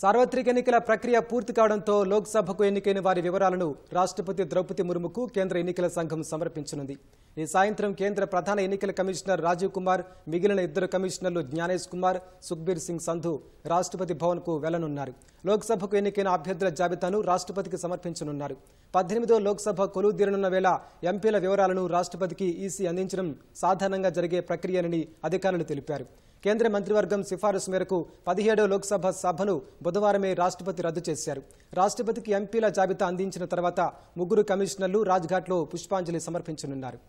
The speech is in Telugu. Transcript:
సార్వత్రిక ఎన్నికల ప్రక్రియ పూర్తి కావడంతో లోక్సభకు ఎన్నికైన వారి వివరాలను రాష్ట్రపతి ద్రౌపది ముర్ముకు కేంద్ర ఎన్నికల సంఘం సమర్పించనుంది ఈ సాయంత్రం కేంద్ర ప్రధాన ఎన్నికల కమిషనర్ రాజీవ్ కుమార్ మిగిలిన ఇద్దరు కమిషనర్లు జ్ఞానేష్ కుమార్ సుఖ్బీర్ సింగ్ సంధు రాష్ట్రపతి భవన్కు వెళ్లనున్నారు లోక్సభకు ఎన్నికైన అభ్యర్థుల జాబితాను రాష్ట్రపతికి సమర్పించనున్నారు పద్దెనిమిదో లోక్సభ కొలువు తీరనున్న వేళ ఎంపీల వివరాలను రాష్ట్రపతికి ఈసీ అందించడం సాధారణంగా జరిగే ప్రక్రియనని అధికారులు తెలిపారు కేంద్ర మంత్రివర్గం సిఫారసు మేరకు పదిహేడో లోక్సభ సభను బుధవారమే రాష్ట్రపతి రద్దు చేశారు రాష్ట్రపతికి ఎంపీల జాబితా అందించిన తర్వాత ముగ్గురు కమిషనర్లు రాజ్ఘాట్లో పుష్పాంజలి సమర్పించనున్నారు